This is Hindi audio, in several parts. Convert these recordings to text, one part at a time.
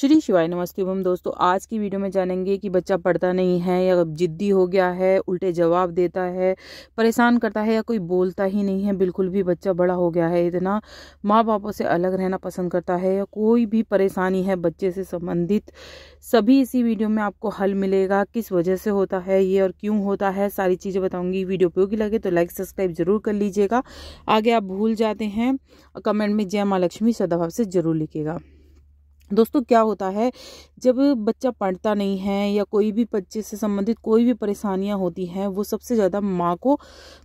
श्री शिवाय नमस्ते हम दोस्तों आज की वीडियो में जानेंगे कि बच्चा पढ़ता नहीं है या जिद्दी हो गया है उल्टे जवाब देता है परेशान करता है या कोई बोलता ही नहीं है बिल्कुल भी बच्चा बड़ा हो गया है इतना माँ बापों से अलग रहना पसंद करता है या कोई भी परेशानी है बच्चे से संबंधित सभी इसी वीडियो में आपको हल मिलेगा किस वजह से होता है ये और क्यों होता है सारी चीज़ें बताऊँगी वीडियो उपयोगी लगे तो लाइक सब्सक्राइब ज़रूर कर लीजिएगा आगे आप भूल जाते हैं कमेंट में जय माँ लक्ष्मी सदाभाव से ज़रूर लिखेगा दोस्तों क्या होता है जब बच्चा पढ़ता नहीं है या कोई भी बच्चे से संबंधित कोई भी परेशानियां होती हैं वो सबसे ज़्यादा माँ को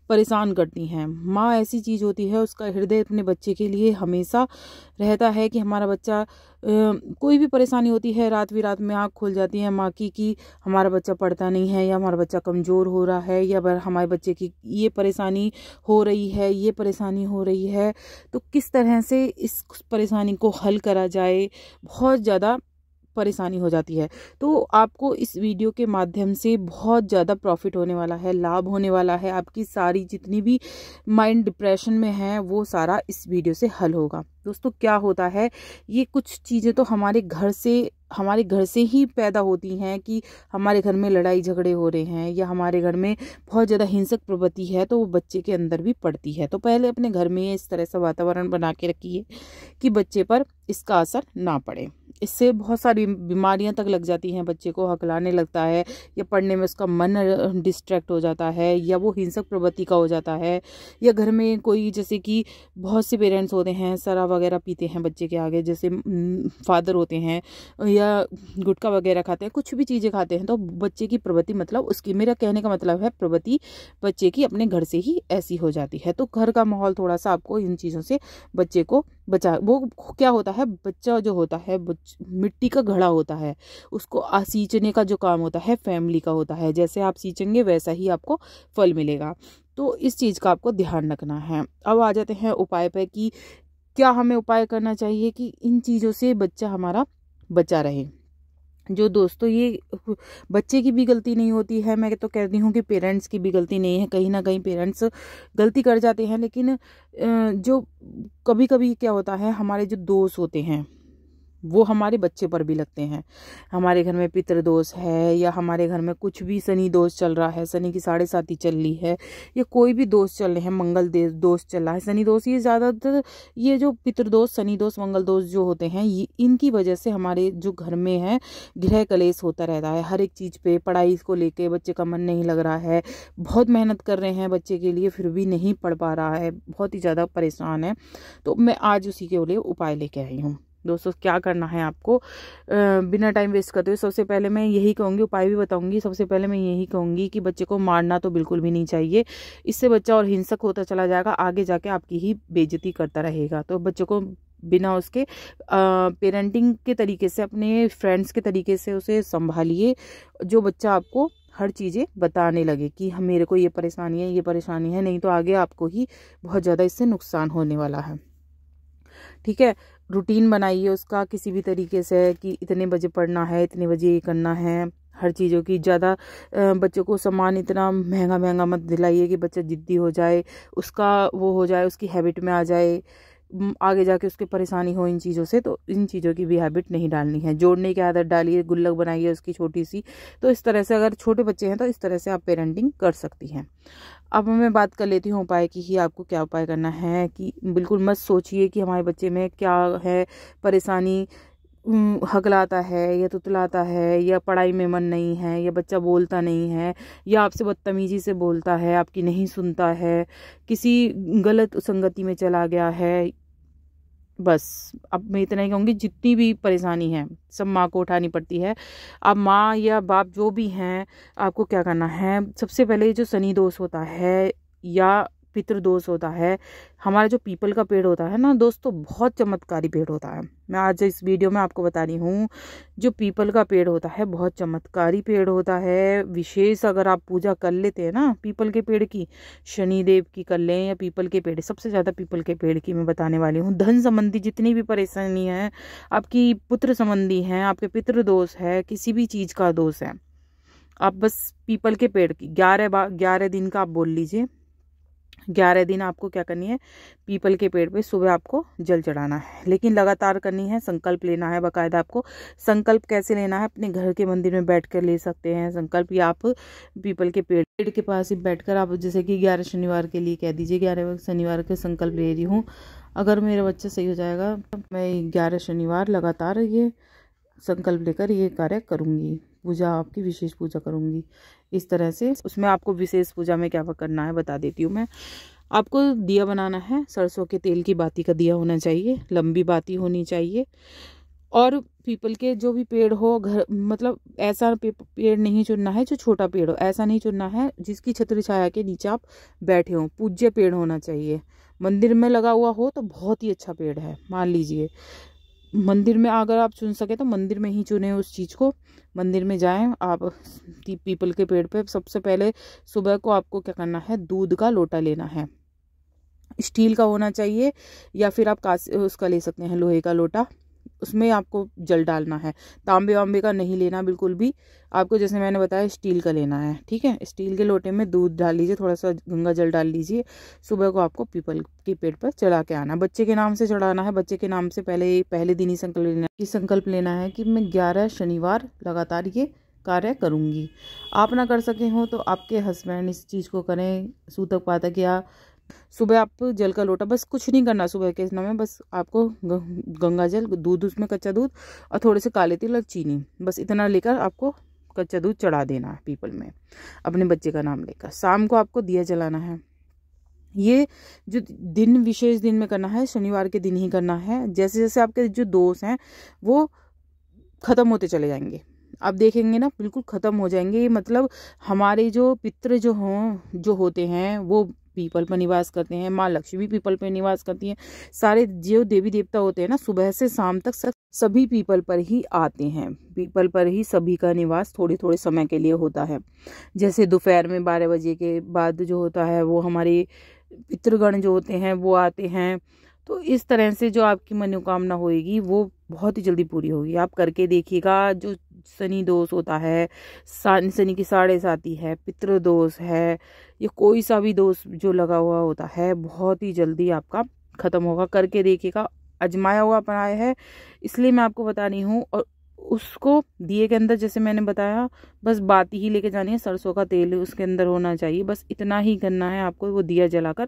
परेशान करती हैं माँ ऐसी चीज़ होती है उसका हृदय अपने बच्चे के लिए हमेशा रहता है कि हमारा बच्चा कोई भी परेशानी होती है रात भी रात में आँख खुल जाती है माँ की कि हमारा बच्चा पढ़ता नहीं है या हमारा बच्चा कमज़ोर हो रहा है या हमारे बच्चे की ये परेशानी हो रही है ये परेशानी हो रही है तो किस तरह से इस परेशानी को हल करा जाए बहुत ज़्यादा परेशानी हो जाती है तो आपको इस वीडियो के माध्यम से बहुत ज़्यादा प्रॉफिट होने वाला है लाभ होने वाला है आपकी सारी जितनी भी माइंड डिप्रेशन में है वो सारा इस वीडियो से हल होगा दोस्तों क्या होता है ये कुछ चीज़ें तो हमारे घर से हमारे घर से ही पैदा होती हैं कि हमारे घर में लड़ाई झगड़े हो रहे हैं या हमारे घर में बहुत ज़्यादा हिंसक प्रवृत्ति है तो वो बच्चे के अंदर भी पड़ती है तो पहले अपने घर में इस तरह से वातावरण बना के रखिए कि बच्चे पर इसका असर ना पड़े इससे बहुत सारी बीमारियां तक लग जाती हैं बच्चे को हकलाने लगता है या पढ़ने में उसका मन डिस्ट्रैक्ट हो जाता है या वो हिंसक प्रवृत्ति का हो जाता है या घर में कोई जैसे कि बहुत से पेरेंट्स होते हैं सरा वगैरह पीते हैं बच्चे के आगे जैसे फादर होते हैं या गुटखा वगैरह खाते हैं कुछ भी चीज़ें खाते हैं तो बच्चे की प्रवृत्ति मतलब उसकी मेरा कहने का मतलब है प्रवृत्ति बच्चे की अपने घर से ही ऐसी हो जाती है तो घर का माहौल थोड़ा सा आपको इन चीज़ों से बच्चे को बचा वो क्या होता है बच्चा जो होता है मिट्टी का घड़ा होता है उसको सींचने का जो काम होता है फैमिली का होता है जैसे आप सींचेंगे वैसा ही आपको फल मिलेगा तो इस चीज़ का आपको ध्यान रखना है अब आ जाते हैं उपाय पर कि क्या हमें उपाय करना चाहिए कि इन चीज़ों से बच्चा हमारा बचा रहे जो दोस्तों ये बच्चे की भी गलती नहीं होती है मैं तो कहती हूँ कि पेरेंट्स की भी गलती नहीं है कहीं ना कहीं पेरेंट्स गलती कर जाते हैं लेकिन जो कभी कभी क्या होता है हमारे जो दोस्त होते हैं वो हमारे बच्चे पर भी लगते हैं हमारे घर में पितृदोष है या हमारे घर में कुछ भी शनि दोष चल रहा है शनि की साढ़े साथी चल रही है या कोई भी दोष चल रहे हैं मंगल दोष चल रहा है शनि दोष ये ज़्यादातर ये जो पितृदोष शनि दोष मंगल दोष जो होते हैं ये इनकी वजह से हमारे जो घर में है गृह कलेश होता रहता है हर एक चीज़ पर पढ़ाई को लेकर बच्चे का मन नहीं लग रहा है बहुत मेहनत कर रहे हैं बच्चे के लिए फिर भी नहीं पढ़ पा रहा है बहुत ही ज़्यादा परेशान है तो मैं आज उसी के लिए उपाय लेके आई हूँ दोस्तों क्या करना है आपको बिना टाइम वेस्ट करते हुए सबसे पहले मैं यही कहूँगी उपाय भी बताऊँगी सबसे पहले मैं यही कहूँगी कि बच्चे को मारना तो बिल्कुल भी नहीं चाहिए इससे बच्चा और हिंसक होता चला जाएगा आगे जाके आपकी ही बेजती करता रहेगा तो बच्चों को बिना उसके पेरेंटिंग के तरीके से अपने फ्रेंड्स के तरीके से उसे संभालिए जो बच्चा आपको हर चीज़ें बताने लगे कि हम मेरे को ये परेशानी है ये परेशानी है नहीं तो आगे आपको ही बहुत ज़्यादा इससे नुकसान होने वाला है ठीक है रूटीन बनाइए उसका किसी भी तरीके से कि इतने बजे पढ़ना है इतने बजे ये करना है हर चीज़ों की ज़्यादा बच्चों को सामान इतना महंगा महंगा मत दिलाइए कि बच्चा ज़िद्दी हो जाए उसका वो हो जाए उसकी हैबिट में आ जाए आगे जाके उसके परेशानी हो इन चीज़ों से तो इन चीज़ों की भी हैबिट नहीं डालनी है जोड़ने की आदत डालिए गुल्लक बनाइए उसकी छोटी सी तो इस तरह से अगर छोटे बच्चे हैं तो इस तरह से आप पेरेंटिंग कर सकती हैं अब मैं बात कर लेती हूँ उपाय की ही आपको क्या उपाय करना है कि बिल्कुल मत सोचिए कि हमारे बच्चे में क्या है परेशानी हकलाता है या तुतलाता है या पढ़ाई में मन नहीं है या बच्चा बोलता नहीं है या आपसे बदतमीज़ी से बोलता है आपकी नहीं सुनता है किसी गलत संगति में चला गया है बस अब मैं इतना ही कहूँगी जितनी भी परेशानी है सब माँ को उठानी पड़ती है अब माँ या बाप जो भी हैं आपको क्या करना है सबसे पहले जो शनि दोष होता है या पितृदोष होता है हमारा जो पीपल का पेड़ होता है ना दोस्तों तो बहुत चमत्कारी पेड़ होता है मैं आज इस वीडियो में आपको बता रही हूँ जो पीपल का पेड़ होता है बहुत चमत्कारी पेड़ होता है विशेष अगर आप पूजा कर लेते हैं ना पीपल के पेड़ की शनिदेव की कर लें या पीपल के पेड़ सबसे ज़्यादा पीपल के पेड़ की मैं बताने वाली हूँ धन संबंधी जितनी भी परेशानी है आपकी पुत्र संबंधी है आपके पितृदोष है किसी भी चीज़ का दोष है आप बस पीपल के पेड़ की ग्यारह बार ग्यारह दिन का आप बोल लीजिए ग्यारह दिन आपको क्या करनी है पीपल के पेड़ पे सुबह आपको जल चढ़ाना है लेकिन लगातार करनी है संकल्प लेना है बकायदा आपको संकल्प कैसे लेना है अपने घर के मंदिर में बैठ कर ले सकते हैं संकल्प या आप पीपल के पेड़ पेड़ के पास ही बैठकर आप जैसे कि ग्यारह शनिवार के लिए कह दीजिए ग्यारह शनिवार के संकल्प ले रही हूँ अगर मेरा बच्चा सही हो जाएगा मैं ग्यारह शनिवार लगातार ये संकल्प लेकर ये कार्य करूँगी पूजा आपकी विशेष पूजा करूँगी इस तरह से उसमें आपको विशेष पूजा में क्या करना है बता देती हूँ मैं आपको दिया बनाना है सरसों के तेल की बाती का दिया होना चाहिए लंबी बाती होनी चाहिए और पीपल के जो भी पेड़ हो घर मतलब ऐसा पेड़ नहीं चुनना है जो छोटा पेड़ हो ऐसा नहीं चुनना है जिसकी छतरी छाया के नीचे आप बैठे हों पूज्य पेड़ होना चाहिए मंदिर में लगा हुआ हो तो बहुत ही अच्छा पेड़ है मान लीजिए मंदिर में अगर आप चुन सके तो मंदिर में ही चुने उस चीज़ को मंदिर में जाएं आप पीपल के पेड़ पे सबसे पहले सुबह को आपको क्या करना है दूध का लोटा लेना है स्टील का होना चाहिए या फिर आप का उसका ले सकते हैं लोहे का लोटा उसमें आपको जल डालना है तांबे वाम्बे का नहीं लेना बिल्कुल भी आपको जैसे मैंने बताया स्टील का लेना है ठीक है स्टील के लोटे में दूध डाल लीजिए थोड़ा सा गंगा जल डाल लीजिए सुबह को आपको पीपल के पेड़ पर चढ़ा के आना बच्चे के नाम से चढ़ाना है बच्चे के नाम से पहले पहले दिन ही संकल्प लेना ये संकल्प लेना है कि मैं ग्यारह शनिवार लगातार ये कार्य करूँगी आप ना कर सके हो तो आपके हस्बैंड इस चीज़ को करें सूतक पातक या सुबह आप जल का लोटा बस कुछ नहीं करना सुबह के समय में बस आपको गंगा जल दूध उसमें कच्चा दूध और थोड़े से काले तिल और चीनी बस इतना लेकर आपको कच्चा दूध चढ़ा देना है पीपल में अपने बच्चे का नाम लेकर शाम को आपको दिया जलाना है ये जो दिन विशेष दिन में करना है शनिवार के दिन ही करना है जैसे जैसे आपके जो दोष हैं वो ख़त्म होते चले जाएंगे आप देखेंगे ना बिल्कुल ख़त्म हो जाएंगे ये मतलब हमारे जो पित्र जो हों जो होते हैं वो पीपल पर निवास करते हैं माँ लक्ष्मी भी पीपल पर निवास करती हैं सारे जो देवी देवता होते हैं ना सुबह से शाम तक सभी पीपल पर ही आते हैं पीपल पर ही सभी का निवास थोड़े थोड़े समय के लिए होता है जैसे दोपहर में बारह बजे के बाद जो होता है वो हमारे पितृगण जो होते हैं वो आते हैं तो इस तरह से जो आपकी मनोकामना होएगी वो बहुत ही जल्दी पूरी होगी आप करके देखिएगा जो शनि दोष होता है शनि की साढ़े साथी है पितृ दोष है या कोई सा भी दोष जो लगा हुआ होता है बहुत ही जल्दी आपका ख़त्म होगा करके देखिएगा अजमाया हुआ अपनाया है इसलिए मैं आपको बता रही हूँ और उसको दिए के अंदर जैसे मैंने बताया बस बात ही लेके जानी है सरसों का तेल उसके अंदर होना चाहिए बस इतना ही करना है आपको वो दिया जलाकर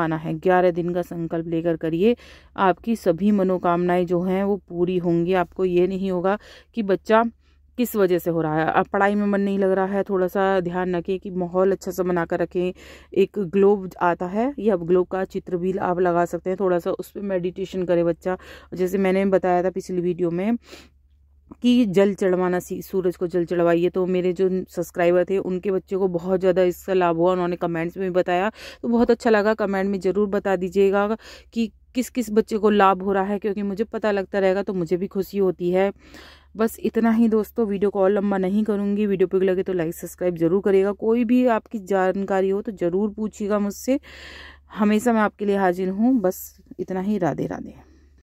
आना है ग्यारह दिन का संकल्प लेकर करिए आपकी सभी मनोकामनाएं जो हैं वो पूरी होंगी आपको ये नहीं होगा कि बच्चा किस वजह से हो रहा है अब पढ़ाई में मन नहीं लग रहा है थोड़ा सा ध्यान रखें कि माहौल अच्छा सा बना कर रखें एक ग्लोब आता है या ग्लोब का चित्र भी आप लगा सकते हैं थोड़ा सा उस पर मेडिटेशन करे बच्चा जैसे मैंने बताया था पिछली वीडियो में कि जल चढ़वाना सी सूरज को जल चढ़वाइए तो मेरे जो सब्सक्राइबर थे उनके बच्चों को बहुत ज़्यादा इसका लाभ हुआ उन्होंने कमेंट्स में बताया तो बहुत अच्छा लगा कमेंट में ज़रूर बता दीजिएगा कि किस किस बच्चे को लाभ हो रहा है क्योंकि मुझे पता लगता रहेगा तो मुझे भी खुशी होती है बस इतना ही दोस्तों वीडियो को और लंबा नहीं करूँगी वीडियो पे लगे तो लाइक सब्सक्राइब ज़रूर करिएगा कोई भी आपकी जानकारी हो तो ज़रूर पूछिएगा मुझसे हमेशा मैं आपके लिए हाजिर हूँ बस इतना ही राधे राधे